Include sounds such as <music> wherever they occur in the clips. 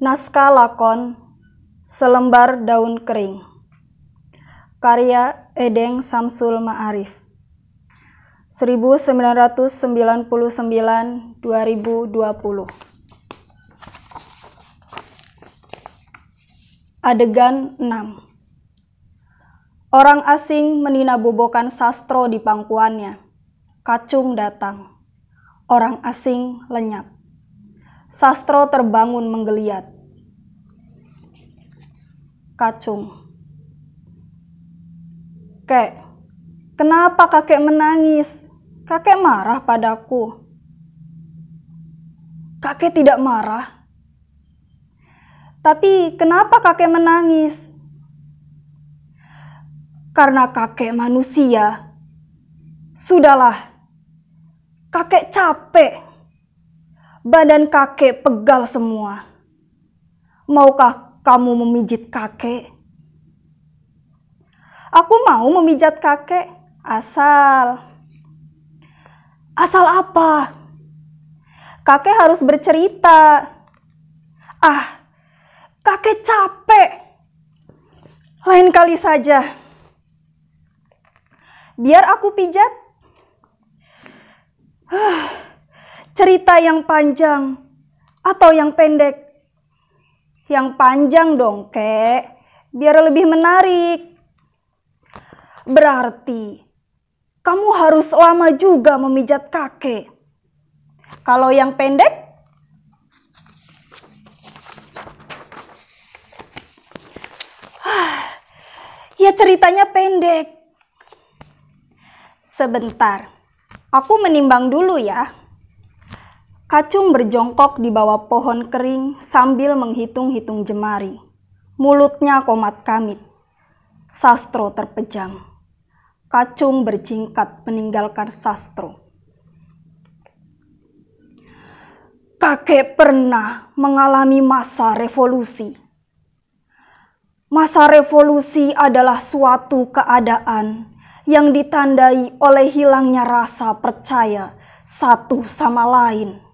Naskah Lakon Selembar Daun Kering Karya Edeng Samsul Ma'arif 1999-2020 Adegan 6 Orang asing meninabobokan sastro di pangkuannya. Kacung datang. Orang asing lenyap. Sastro terbangun menggeliat. Kacung. Kek, kenapa kakek menangis? Kakek marah padaku. Kakek tidak marah. Tapi kenapa kakek menangis? Karena kakek manusia. Sudahlah, kakek capek badan kakek pegal semua. Maukah kamu memijit kakek? Aku mau memijat kakek, asal. Asal apa? Kakek harus bercerita. Ah, kakek capek. Lain kali saja. Biar aku pijat. Huh. Ah cerita yang panjang atau yang pendek? Yang panjang dong, kek. Biar lebih menarik. Berarti, kamu harus lama juga memijat kakek. Kalau yang pendek, <sighs> ya ceritanya pendek. Sebentar, aku menimbang dulu ya. Kacung berjongkok di bawah pohon kering sambil menghitung-hitung jemari. Mulutnya komat kamit. Sastro terpejam. Kacung berjingkat meninggalkan Sastro. Kakek pernah mengalami masa revolusi. Masa revolusi adalah suatu keadaan yang ditandai oleh hilangnya rasa percaya satu sama lain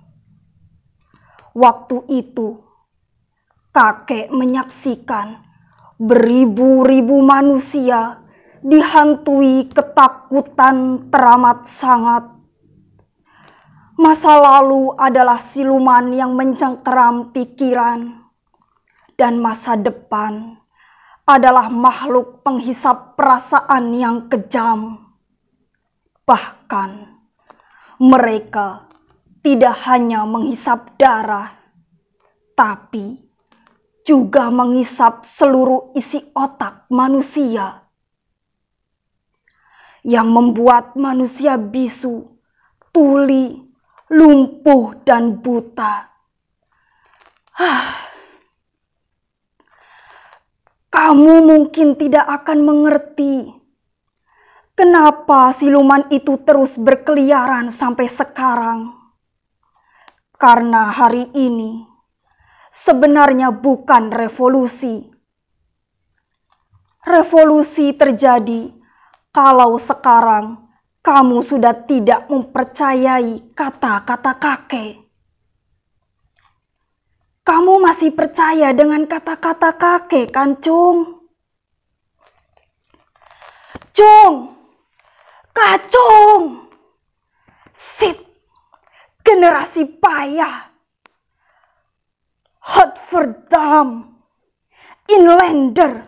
Waktu itu, kakek menyaksikan beribu-ribu manusia dihantui ketakutan teramat sangat. Masa lalu adalah siluman yang mencengkeram pikiran, dan masa depan adalah makhluk penghisap perasaan yang kejam. Bahkan mereka tidak hanya menghisap darah, tapi juga menghisap seluruh isi otak manusia yang membuat manusia bisu, tuli, lumpuh, dan buta. Kamu mungkin tidak akan mengerti kenapa siluman itu terus berkeliaran sampai sekarang karena hari ini sebenarnya bukan revolusi. Revolusi terjadi kalau sekarang kamu sudah tidak mempercayai kata-kata kakek. Kamu masih percaya dengan kata-kata kakek kan, Cung? Cung! Kacung! Sit! generasi payah. Hot for dumb, inlander.